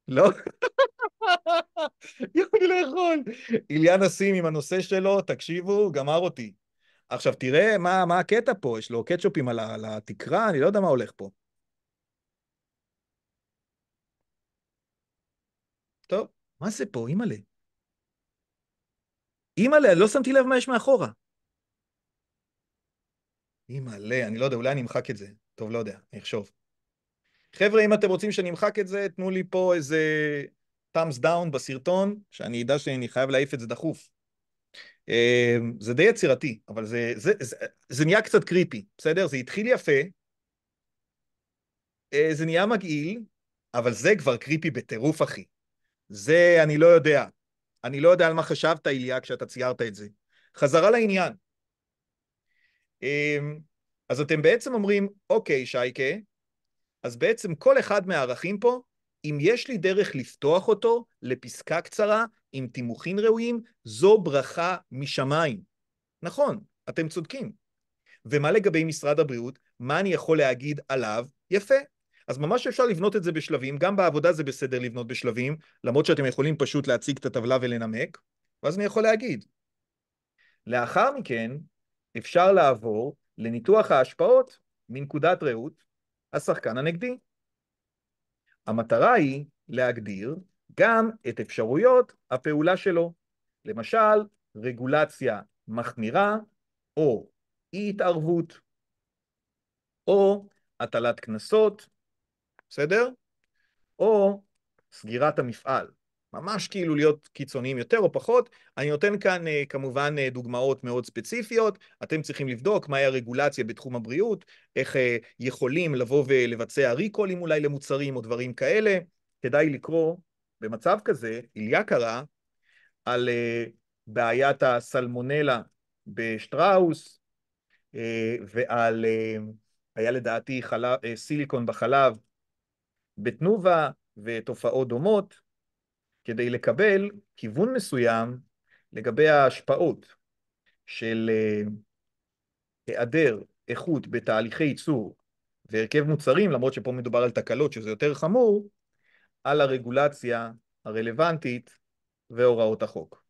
לא? יכולי לאכול. לא יכול. איליאן אסים עם הנושא שלו, תקשיבו, גמר אותי. עכשיו, תראה מה, מה הקטע פה, יש לו קטשופים על התקרה, אני לא יודע מה הולך פה. טוב, מה זה פה, אימא'לה? אימא'לה, לא שמתי לב מה יש מאחורה. אימא'לה, אני לא יודע, אולי אני אמחק את זה. טוב, לא יודע, אני אחשוב. חבר'ה, אם אתם רוצים שאני אמחק את זה, תנו לי פה איזה thumbs down בסרטון, שאני אדע שאני חייב להעיף את זה דחוף. אה, זה די יצירתי, אבל זה, זה, זה, זה, זה נהיה קצת קריפי, בסדר? זה התחיל יפה, אה, זה נהיה מגעיל, אבל זה כבר קריפי בטירוף, אחי. זה, אני לא יודע. אני לא יודע על מה חשבת, איליה, כשאתה ציירת את זה. חזרה לעניין. אמ, אז אתם בעצם אומרים, אוקיי, שייקה, אז בעצם כל אחד מהערכים פה, אם יש לי דרך לפתוח אותו לפסקה קצרה, עם תימוכין ראויים, זו ברכה משמיים. נכון, אתם צודקים. ומה לגבי משרד הבריאות? מה אני יכול להגיד עליו? יפה, אז ממש אפשר לבנות את זה בשלבים, גם בעבודה זה בסדר לבנות בשלבים, למרות שאתם יכולים פשוט להציג את הטבלה ולנמק, ואז אני יכול להגיד. לאחר מכן, אפשר לעבור לניתוח ההשפעות מנקודת ראות השחקן הנגדי. המטרה היא להגדיר גם את אפשרויות הפעולה שלו. למשל, רגולציה מחמירה או אי התערבות, או הטלת קנסות בסדר? או סגירת המפעל. ממש כאילו להיות קיצוניים יותר או פחות. אני נותן כאן אה, כמובן אה, דוגמאות מאוד ספציפיות. אתם צריכים לבדוק מהי הרגולציה בתחום הבריאות, איך אה, יכולים לבוא ולבצע ריקולים אולי למוצרים או דברים כאלה. כדאי לקרוא במצב כזה, איליה קרא, על בעיית הסלמונלה בשטראוס, ועל, היה לדעתי חלב, סיליקון בחלב בתנובה ותופעות דומות, כדי לקבל כיוון מסוים לגבי ההשפעות של אה, היעדר איכות בתהליכי ייצור והרכב מוצרים, למרות שפה מדובר על תקלות שזה יותר חמור, על הרגולציה הרלוונטית והוראות החוק.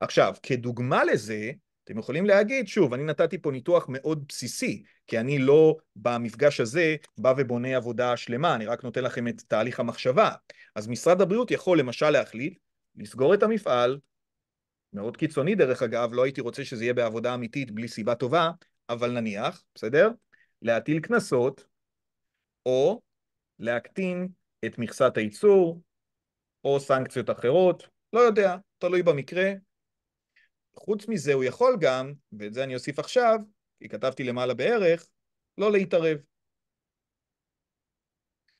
עכשיו, כדוגמה לזה, אתם יכולים להגיד, שוב, אני נתתי פה ניתוח מאוד בסיסי, כי אני לא במפגש הזה בא ובונה עבודה שלמה, אני רק נותן לכם את תהליך המחשבה. אז משרד הבריאות יכול למשל להחליט לסגור את המפעל, מאוד קיצוני דרך אגב, לא הייתי רוצה שזה יהיה בעבודה אמיתית בלי סיבה טובה, אבל נניח, בסדר? להטיל קנסות, או להקטין את מכסת הייצור, או סנקציות אחרות, לא יודע, תלוי במקרה, חוץ מזה הוא יכול גם, ואת זה אני אוסיף עכשיו, כי כתבתי למעלה בערך, לא להתערב.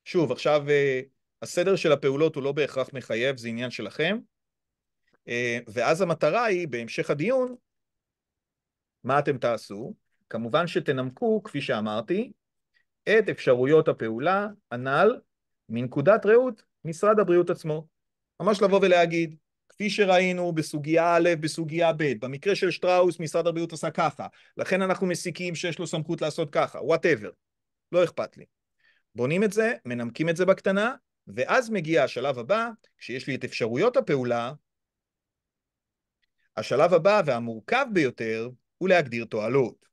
שוב, עכשיו אה, הסדר של הפעולות הוא לא בהכרח מחייב, זה עניין שלכם. אה, ואז המטרה היא, בהמשך הדיון, מה אתם תעשו? כמובן שתנמקו, כפי שאמרתי, את אפשרויות הפעולה הנ"ל מנקודת ראות משרד הבריאות עצמו. ממש לבוא ולהגיד, כפי שראינו בסוגיה א', בסוגיה ב', במקרה של שטראוס משרד הבריאות עשה ככה, לכן אנחנו מסיקים שיש לו סמכות לעשות ככה, וואטאבר, לא אכפת לי. בונים את זה, מנמקים את זה בקטנה, ואז מגיע השלב הבא, כשיש לי את אפשרויות הפעולה, השלב הבא והמורכב ביותר הוא להגדיר תועלות.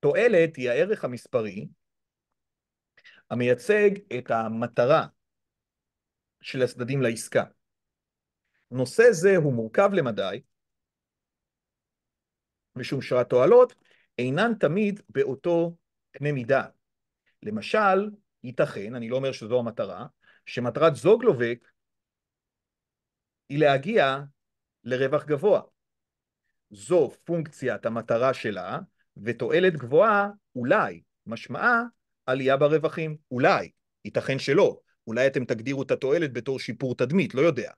תועלת היא הערך המספרי המייצג את המטרה של הצדדים לעסקה. נושא זה הוא מורכב למדי, משום שהתועלות אינן תמיד באותו קנה מידה. למשל, ייתכן, אני לא אומר שזו המטרה, שמטרת זוגלובק היא להגיע לרווח גבוה. זו פונקציית המטרה שלה, ותועלת גבוהה אולי, משמעה עלייה ברווחים? אולי, ייתכן שלא. אולי אתם תגדירו את התועלת בתור שיפור תדמית, לא יודע.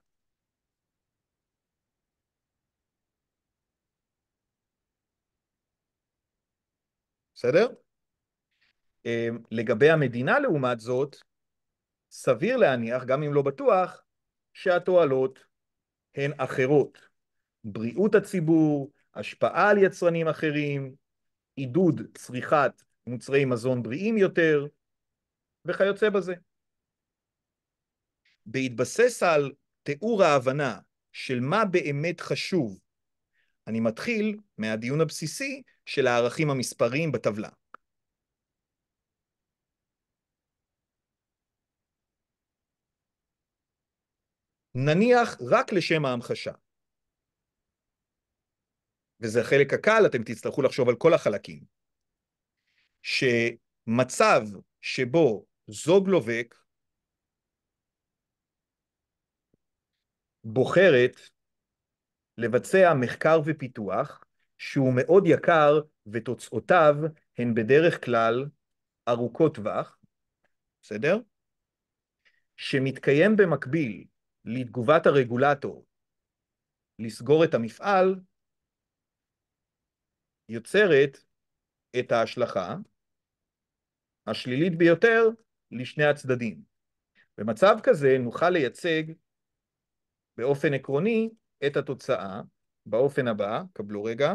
בסדר? אמ, לגבי המדינה לעומת זאת, סביר להניח, גם אם לא בטוח, שהתועלות הן אחרות. בריאות הציבור, השפעה על יצרנים אחרים, עידוד צריכת מוצרי מזון בריאים יותר וכיוצא בזה. בהתבסס על תיאור ההבנה של מה באמת חשוב, אני מתחיל מהדיון הבסיסי של הערכים המספריים בטבלה. נניח רק לשם ההמחשה. וזה החלק הקל, אתם תצטרכו לחשוב על כל החלקים. שמצב שבו זוג לובק בוחרת לבצע מחקר ופיתוח שהוא מאוד יקר ותוצאותיו הן בדרך כלל ארוכות טווח, בסדר? שמתקיים במקביל לתגובת הרגולטור לסגור את המפעל, יוצרת את ההשלכה השלילית ביותר לשני הצדדים. במצב כזה נוכל לייצג באופן עקרוני את התוצאה באופן הבא, קבלו רגע,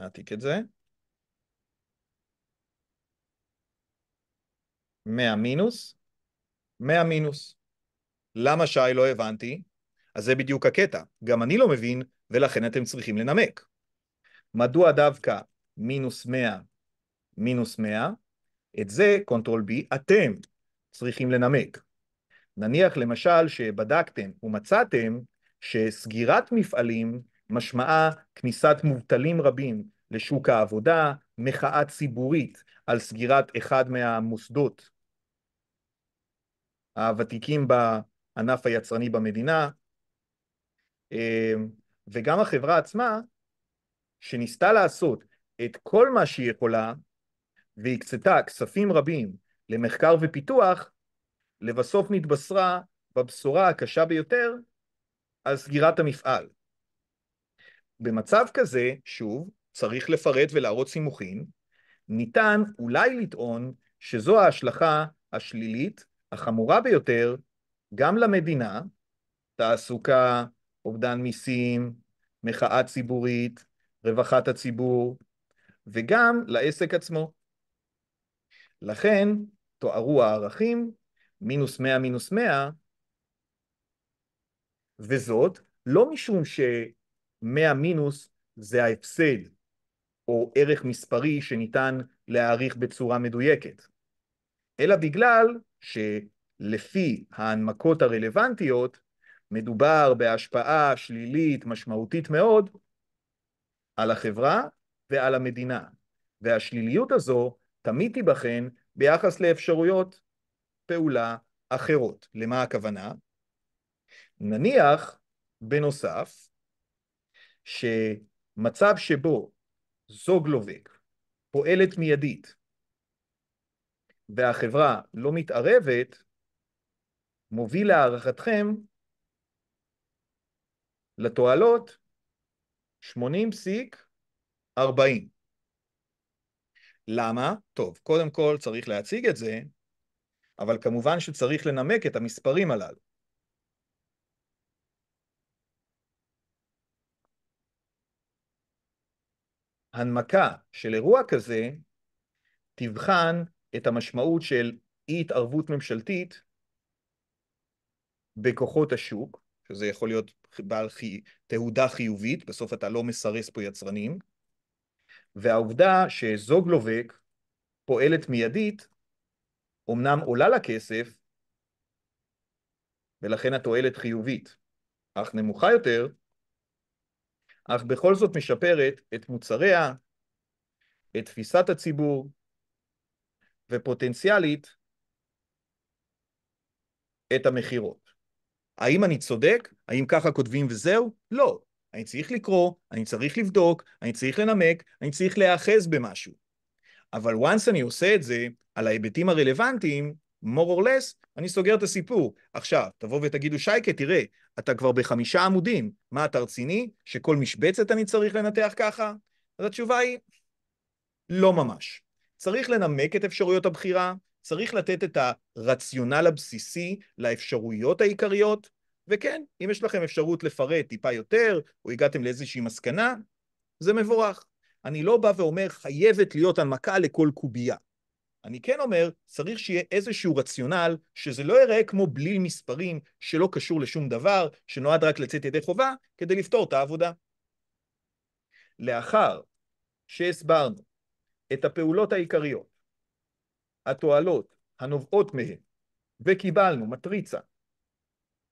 נעתיק את זה, מאה מינוס, מאה מינוס. למה שי לא הבנתי? אז זה בדיוק הקטע, גם אני לא מבין ולכן אתם צריכים לנמק. מדוע דווקא מינוס 100, מינוס 100? את זה, קונטרול B, אתם צריכים לנמק. נניח למשל שבדקתם ומצאתם שסגירת מפעלים משמעה כניסת מובטלים רבים לשוק העבודה, מחאה ציבורית על סגירת אחד מהמוסדות הוותיקים בענף היצרני במדינה, אה, וגם החברה עצמה שניסתה לעשות את כל מה שהיא יכולה, והקצתה כספים רבים למחקר ופיתוח, לבסוף נתבשרה בבשורה הקשה ביותר על סגירת המפעל. במצב כזה, שוב, צריך לפרט ולהראות סימוכין, ניתן אולי לטעון שזו ההשלכה השלילית החמורה ביותר גם למדינה, תעסוקה, אובדן מיסים, מחאה ציבורית, רווחת הציבור, וגם לעסק עצמו. לכן תוארו הערכים מינוס 100 מינוס 100, וזאת לא משום ש-100 מינוס זה ההפסד, או ערך מספרי שניתן להעריך בצורה מדויקת, אלא בגלל שלפי ההנמקות הרלוונטיות, מדובר בהשפעה שלילית משמעותית מאוד על החברה ועל המדינה. והשליליות הזו תמיד תיבחן ביחס לאפשרויות פעולה אחרות. למה הכוונה? נניח, בנוסף, שמצב שבו זוגלובק פועלת מיידית והחברה לא מתערבת, מוביל להערכתכם לתועלות 80 פסיק 40. למה? טוב, קודם כל צריך להציג את זה, אבל כמובן שצריך לנמק את המספרים הללו. הנמקה של אירוע כזה תבחן את המשמעות של אי התערבות ממשלתית בכוחות השוק, שזה יכול להיות בעל חי... תהודה חיובית, בסוף אתה לא מסרס פה יצרנים, והעובדה שזוגלובק פועלת מיידית, אמנם עולה לה כסף, ולכן התועלת חיובית, אך נמוכה יותר, אך בכל זאת משפרת את מוצריה, את תפיסת הציבור, ופוטנציאלית את המכירות. האם אני צודק? האם ככה כותבים וזהו? לא. אני צריך לקרוא, אני צריך לבדוק, אני צריך לנמק, אני צריך להיאחז במשהו. אבל once אני עושה את זה, על ההיבטים הרלוונטיים, more or less, אני סוגר את הסיפור. עכשיו, תבוא ותגידו, שייקה, תראה, אתה כבר בחמישה עמודים, מה, אתה רציני? שכל משבצת אני צריך לנתח ככה? אז התשובה היא, לא ממש. צריך לנמק את אפשרויות הבחירה, צריך לתת את הרציונל הבסיסי לאפשרויות העיקריות, וכן, אם יש לכם אפשרות לפרט טיפה יותר, או הגעתם לאיזושהי מסקנה, זה מבורך. אני לא בא ואומר, חייבת להיות הנמקה לכל קובייה. אני כן אומר, צריך שיהיה איזשהו רציונל, שזה לא ייראה כמו בליל מספרים שלא קשור לשום דבר, שנועד רק לצאת ידי חובה, כדי לפתור את העבודה. לאחר שהסברנו את הפעולות העיקריות התועלות הנובעות מהן, וקיבלנו מטריצה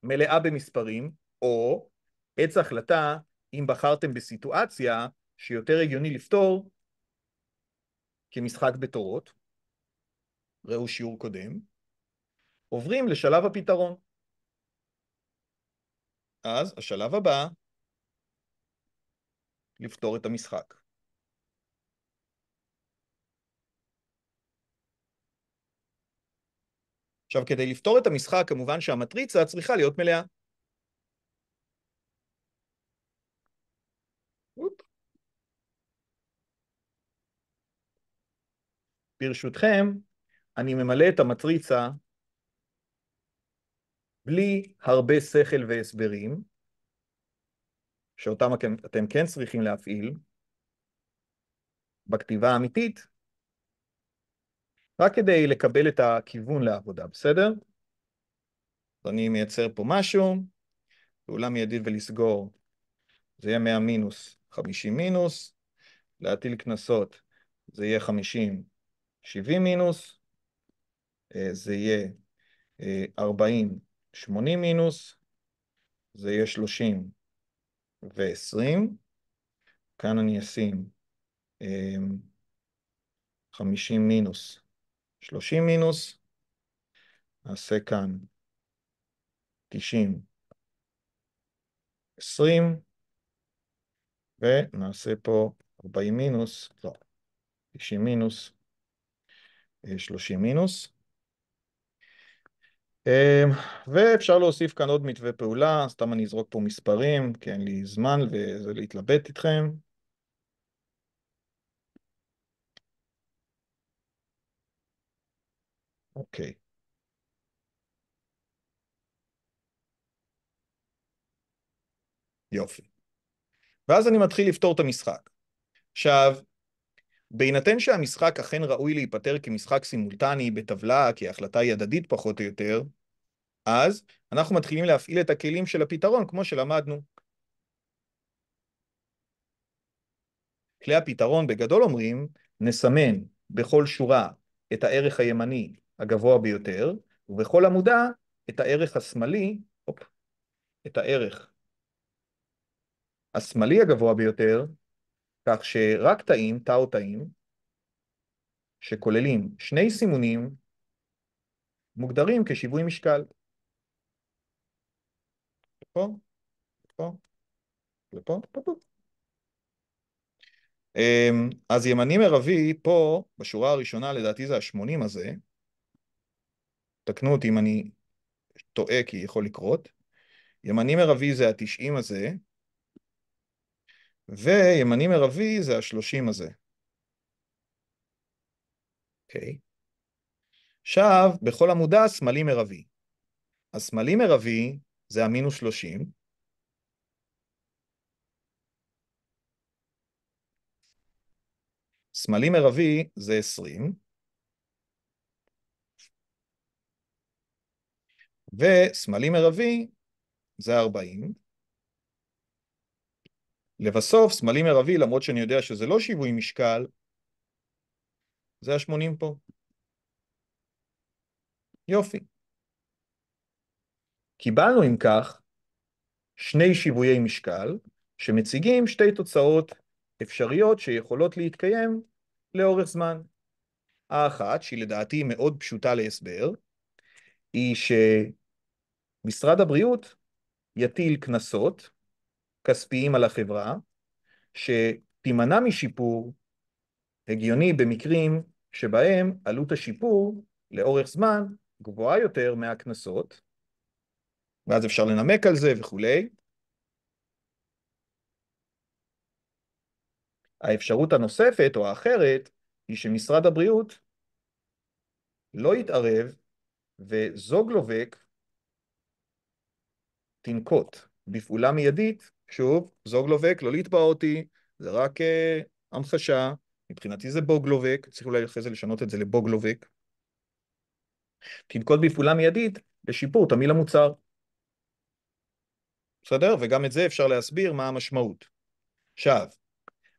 מלאה במספרים, או עץ החלטה אם בחרתם בסיטואציה שיותר הגיוני לפתור כמשחק בתורות, ראו שיעור קודם, עוברים לשלב הפתרון. אז השלב הבא, לפתור את המשחק. עכשיו, כדי לפתור את המשחק, כמובן שהמטריצה צריכה להיות מלאה. ברשותכם, אני ממלא את המטריצה בלי הרבה שכל והסברים, שאותם אתם כן צריכים להפעיל בכתיבה האמיתית, רק כדי לקבל את הכיוון לעבודה, בסדר? אז אני מייצר פה משהו, פעולה מיידית ולסגור, זה יהיה 100 מינוס 50 מינוס, להטיל קנסות זה יהיה 50 70 אה, אה, מינוס, זה יהיה 40 80 מינוס, זה יהיה 30 ו-20, כאן אני אשים 50 אה, מינוס 30 מינוס, נעשה כאן 90, 20, ונעשה פה 40 מינוס, לא, 90 מינוס, 30 אה, מינוס. אמ, ואפשר להוסיף כאן עוד מתווה פעולה, סתם אני אזרוק פה מספרים, כי אין לי זמן וזה להתלבט איתכם. אוקיי. יופי. ואז אני מתחיל לפתור את המשחק. עכשיו, בהינתן שהמשחק אכן ראוי להיפתר כמשחק סימולטני בטבלה, כי ההחלטה היא הדדית פחות או יותר, אז אנחנו מתחילים להפעיל את הכלים של הפתרון כמו שלמדנו. כלי הפתרון בגדול אומרים, נסמן בכל שורה את הערך הימני הגבוה ביותר, ובכל עמודה את הערך השמאלי, אופ, את הערך השמאלי הגבוה ביותר, כך שרק תאים, תאו תאים, שכוללים שני סימונים, מוגדרים כשיווי משקל. פה, פה, ופה, פה, פה. אמ, אז ימני מרבי פה, בשורה הראשונה, לדעתי זה ה-80 הזה, תקנו אותי אם אני טועה כי יכול לקרות, ימני מרבי זה התשעים הזה, וימני מרבי זה השלושים הזה. אוקיי. Okay. עכשיו, בכל עמודה שמאלי מרבי. השמאלי מרבי זה המינוס שלושים, שמאלי מרבי זה עשרים. ושמאלי מרבי זה 40. לבסוף, שמאלי מרבי, למרות שאני יודע שזה לא שיווי משקל, זה ה-80 פה. יופי. קיבלנו אם כך שני שיוויי משקל שמציגים שתי תוצאות אפשריות שיכולות להתקיים לאורך זמן. האחת, שהיא לדעתי מאוד פשוטה להסבר, היא ש... משרד הבריאות יטיל קנסות כספיים על החברה, שתימנע משיפור הגיוני במקרים שבהם עלות השיפור לאורך זמן גבוהה יותר מהקנסות, ואז אפשר לנמק על זה וכולי. האפשרות הנוספת או האחרת היא שמשרד הבריאות לא יתערב וזוגלובק תנקוט בפעולה מיידית, שוב, זוגלובק, לא לתבע אותי, זה רק uh, המחשה, מבחינתי זה בוגלובק, צריך אולי אחרי זה לשנות את זה לבוגלובק. תנקוט בפעולה מיידית לשיפור תמיל המוצר. בסדר? וגם את זה אפשר להסביר מה המשמעות. עכשיו,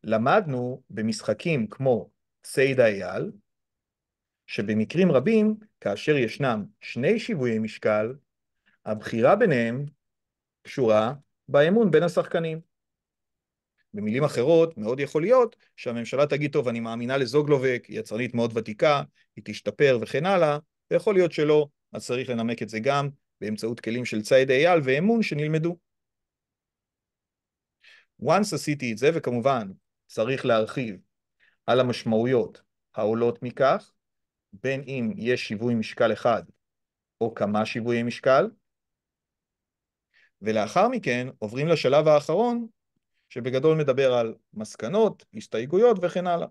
למדנו במשחקים כמו ציד אייל, שבמקרים רבים, כאשר ישנם שני שיווי משקל, הבחירה ביניהם קשורה באמון בין השחקנים. במילים אחרות, מאוד יכול להיות שהממשלה תגיד, טוב, אני מאמינה לזוגלובק, היא יצרנית מאוד ותיקה, היא תשתפר וכן הלאה, ויכול להיות שלא, אז צריך לנמק את זה גם באמצעות כלים של צייד אייל ואמון שנלמדו. once עשיתי את זה, וכמובן צריך להרחיב על המשמעויות העולות מכך, בין אם יש שיווי משקל אחד או כמה שיוויי משקל, ולאחר מכן עוברים לשלב האחרון, שבגדול מדבר על מסקנות, הסתייגויות וכן הלאה.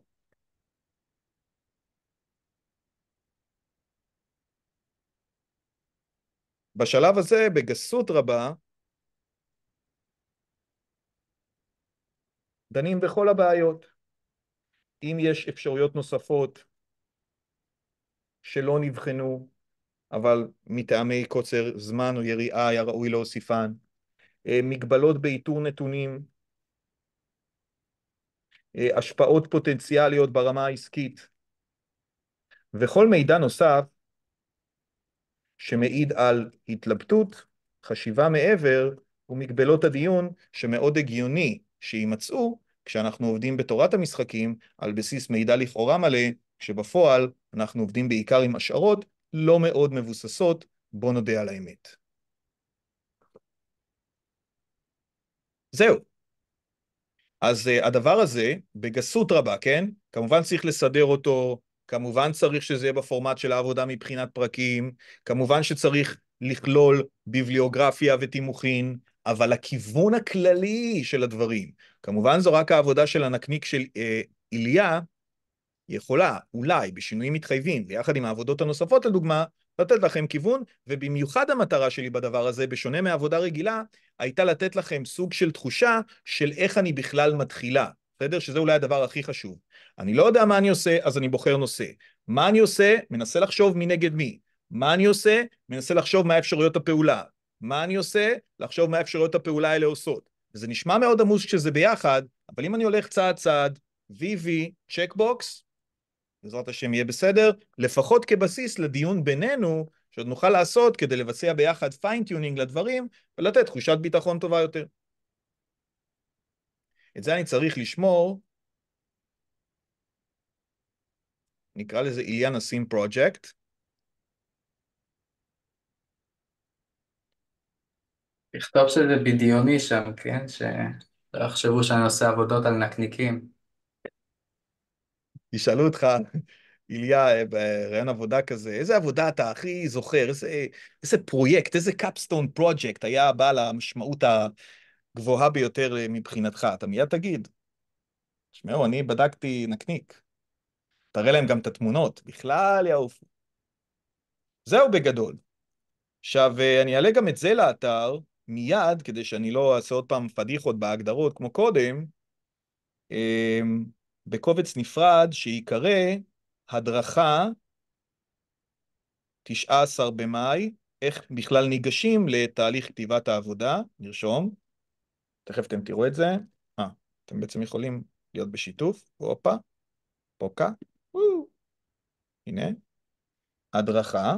בשלב הזה, בגסות רבה, דנים בכל הבעיות. אם יש אפשרויות נוספות שלא נבחנו, אבל מטעמי קוצר זמן או יריעה היה ראוי להוסיפן, אה, מגבלות באיתור נתונים, אה, השפעות פוטנציאליות ברמה העסקית וכל מידע נוסף שמעיד על התלבטות, חשיבה מעבר ומגבלות הדיון שמאוד הגיוני שיימצאו כשאנחנו עובדים בתורת המשחקים על בסיס מידע לכאורה מלא, כשבפועל אנחנו עובדים בעיקר עם השערות לא מאוד מבוססות, בוא נודה על האמת. זהו. אז uh, הדבר הזה, בגסות רבה, כן? כמובן צריך לסדר אותו, כמובן צריך שזה יהיה בפורמט של העבודה מבחינת פרקים, כמובן שצריך לכלול ביבליוגרפיה ותימוכין, אבל הכיוון הכללי של הדברים, כמובן זו רק העבודה של הנקניק של uh, איליה, יכולה, אולי, בשינויים מתחייבים, ויחד עם העבודות הנוספות לדוגמה, לתת לכם כיוון, ובמיוחד המטרה שלי בדבר הזה, בשונה מעבודה רגילה, הייתה לתת לכם סוג של תחושה של איך אני בכלל מתחילה, בסדר? שזה אולי הדבר הכי חשוב. אני לא יודע מה אני עושה, אז אני בוחר נושא. מה אני עושה? מנסה לחשוב מי נגד מי. מה אני עושה? מנסה לחשוב מה אפשרויות הפעולה. מה אני עושה? לחשוב מה אפשרויות הפעולה האלה עושות. וזה נשמע מאוד עמוס כשזה ביחד, אבל אם אני הולך צעד צעד, VV, צ'קבוקס, בעזרת השם יהיה בסדר, לפחות כבסיס לדיון בינינו, שעוד נוכל לעשות כדי לבצע ביחד פיינטיונינג לדברים, ולתת תחושת ביטחון טובה יותר. את זה אני צריך לשמור, נקרא לזה איליה נסים פרויקט. תכתוב שזה בדיוני שם, כן? שלא יחשבו שאני עושה עבודות על נקניקים. ישאלו אותך, איליה, בראיון אה, עבודה כזה, איזה עבודה אתה הכי זוכר, איזה, איזה פרויקט, איזה קאפסטון פרויקט היה בעל המשמעות הגבוהה ביותר מבחינתך? אתה מיד תגיד, תשמעו, אני בדקתי נקניק. תראה להם גם את התמונות, בכלל יעופו. זהו בגדול. עכשיו, אה, אני אעלה גם את זה לאתר מיד, כדי שאני לא אעשה עוד פעם פדיחות בהגדרות כמו קודם. אמ, בקובץ נפרד שייקרא הדרכה 19 במאי, איך בכלל ניגשים לתהליך כתיבת העבודה, נרשום, תכף אתם תראו את זה, אה, אתם בעצם יכולים להיות בשיתוף, הופה, פוקה, הנה, הדרכה,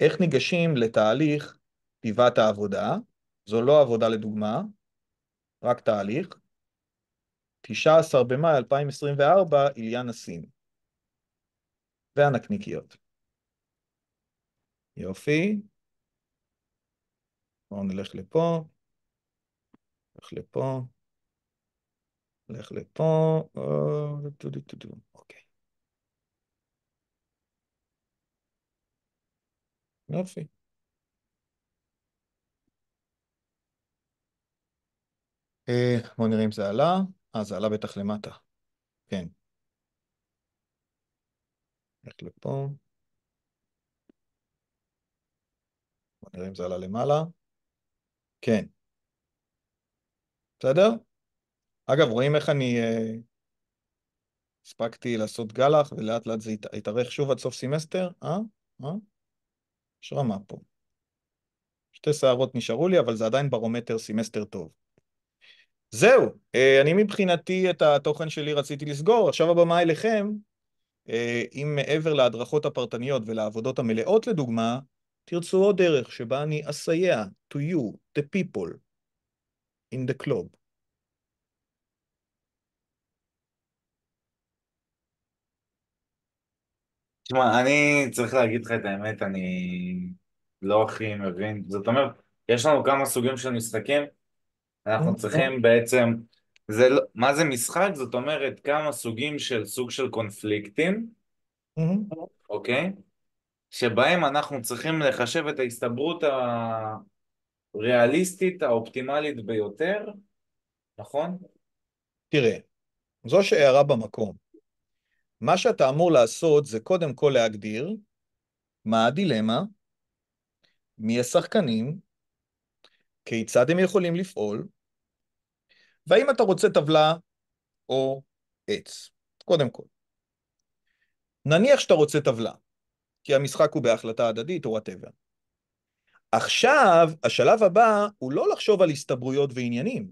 איך ניגשים לתהליך כתיבת העבודה, זו לא עבודה לדוגמה, רק תהליך, 19 במאי 2024, איליה נסים. והנקניקיות. יופי. בואו נלך לפה. נלך לפה. נלך לפה. אה, אוקיי. יופי. אה, בואו נראה אם זה עלה. אה, זה עלה בטח למטה. כן. נלך לפה. בוא נראה אם זה עלה למעלה. כן. בסדר? אגב, רואים איך אני אה, הספקתי לעשות גלח, ולאט לאט זה יתארך שוב עד סוף סמסטר? אה? אה? יש רמה פה. שתי שערות נשארו לי, אבל זה עדיין ברומטר סמסטר טוב. זהו, אה, אני מבחינתי את התוכן שלי רציתי לסגור, עכשיו הבמה אליכם. אה, אם מעבר להדרכות הפרטניות ולעבודות המלאות לדוגמה, תרצו עוד דרך שבה אני אסייע to you, the people, in the club. תשמע, אני צריך להגיד לך את האמת, אני לא הכי מבין. זאת אומרת, יש לנו כמה סוגים של משחקים, אנחנו אוקיי. צריכים בעצם, זה, לא, מה זה משחק? זאת אומרת כמה סוגים של סוג של קונפליקטים, mm-hmm. אוקיי? שבהם אנחנו צריכים לחשב את ההסתברות הריאליסטית האופטימלית ביותר, נכון? תראה, זו שהערה במקום. מה שאתה אמור לעשות זה קודם כל להגדיר מה הדילמה, מי השחקנים, כיצד הם יכולים לפעול, והאם אתה רוצה טבלה או עץ? קודם כל. נניח שאתה רוצה טבלה, כי המשחק הוא בהחלטה הדדית או וואטאבר. עכשיו, השלב הבא הוא לא לחשוב על הסתברויות ועניינים.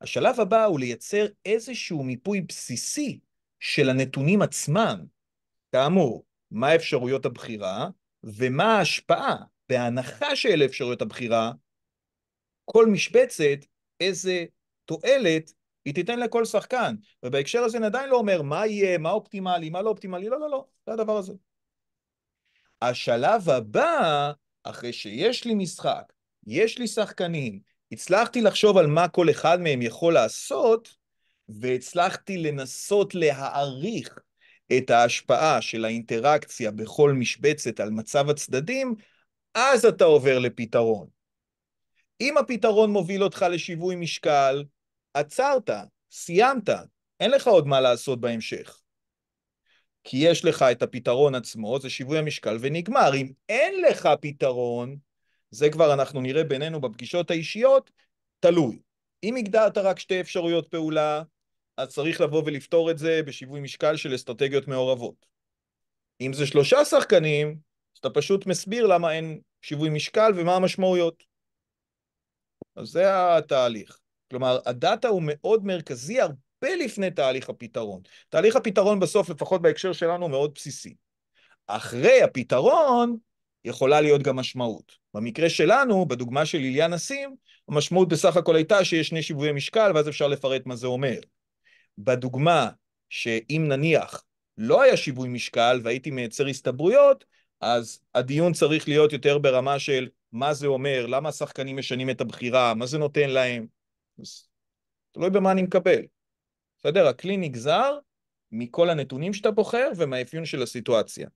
השלב הבא הוא לייצר איזשהו מיפוי בסיסי של הנתונים עצמם. כאמור, מה אפשרויות הבחירה ומה ההשפעה, בהנחה שאלה אפשרויות הבחירה, כל משבצת, איזה תועלת היא תיתן לכל שחקן, ובהקשר הזה אני עדיין לא אומר מה יהיה, מה אופטימלי, מה לא אופטימלי, לא, לא, לא, זה הדבר הזה. השלב הבא, אחרי שיש לי משחק, יש לי שחקנים, הצלחתי לחשוב על מה כל אחד מהם יכול לעשות, והצלחתי לנסות להעריך את ההשפעה של האינטראקציה בכל משבצת על מצב הצדדים, אז אתה עובר לפתרון. אם הפתרון מוביל אותך לשיווי משקל, עצרת, סיימת, אין לך עוד מה לעשות בהמשך. כי יש לך את הפתרון עצמו, זה שיווי המשקל ונגמר. אם אין לך פתרון, זה כבר אנחנו נראה בינינו בפגישות האישיות, תלוי. אם הגדרת רק שתי אפשרויות פעולה, אז צריך לבוא ולפתור את זה בשיווי משקל של אסטרטגיות מעורבות. אם זה שלושה שחקנים, אז אתה פשוט מסביר למה אין שיווי משקל ומה המשמעויות. אז זה התהליך. כלומר, הדאטה הוא מאוד מרכזי הרבה לפני תהליך הפתרון. תהליך הפתרון בסוף, לפחות בהקשר שלנו, מאוד בסיסי. אחרי הפתרון, יכולה להיות גם משמעות. במקרה שלנו, בדוגמה של איליה נסים, המשמעות בסך הכל הייתה שיש שני שיווי משקל, ואז אפשר לפרט מה זה אומר. בדוגמה שאם נניח לא היה שיווי משקל והייתי מייצר הסתברויות, אז הדיון צריך להיות יותר ברמה של מה זה אומר, למה השחקנים משנים את הבחירה, מה זה נותן להם, אז תלוי במה אני מקבל. בסדר? הכלי נגזר מכל הנתונים שאתה בוחר ומהאפיון של הסיטואציה.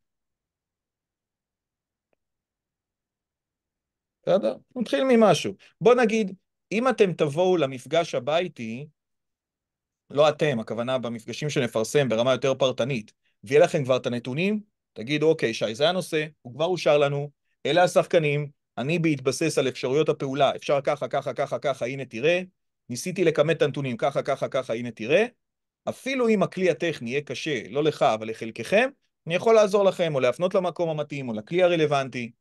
בסדר? נתחיל ממשהו. בוא נגיד, אם אתם תבואו למפגש הבא איתי, לא אתם, הכוונה במפגשים שנפרסם ברמה יותר פרטנית, ויהיה לכם כבר את הנתונים, תגידו, אוקיי, שי, זה הנושא, הוא כבר אושר לנו, אלה השחקנים, אני בהתבסס על אפשרויות הפעולה, אפשר ככה, ככה, ככה, ככה, הנה תראה, ניסיתי לכמת את הנתונים ככה, ככה, ככה, הנה תראה. אפילו אם הכלי הטכני יהיה קשה, לא לך, אבל לחלקכם, אני יכול לעזור לכם, או להפנות למקום המתאים, או לכלי הרלוונטי.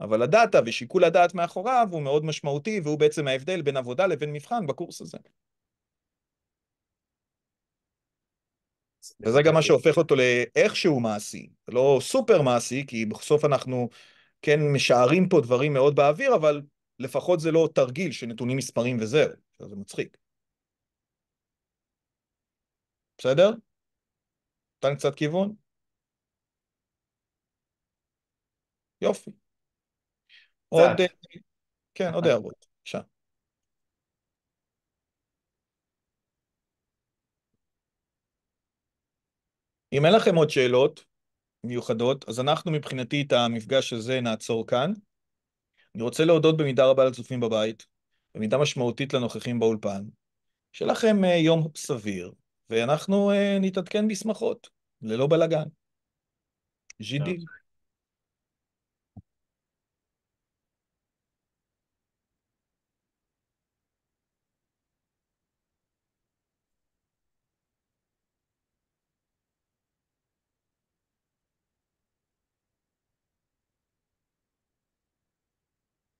אבל הדאטה ושיקול הדעת מאחוריו הוא מאוד משמעותי, והוא בעצם ההבדל בין עבודה לבין מבחן בקורס הזה. וזה גם מה שהופך אותו לאיכשהו מעשי, לא סופר מעשי, כי בסוף אנחנו כן משערים פה דברים מאוד באוויר, אבל לפחות זה לא תרגיל של נתונים מספרים וזהו. זה מצחיק. בסדר? נתן קצת כיוון? יופי. עוד... אה, כן, עוד אה. הערות. בבקשה. אם אין לכם עוד שאלות מיוחדות, אז אנחנו מבחינתי את המפגש הזה נעצור כאן. אני רוצה להודות במידה רבה לצופים בבית. למידה משמעותית לנוכחים באולפן. שלכם לכם אה, יום סביר, ואנחנו אה, נתעדכן בשמחות, ללא בלאגן. ז'ידי.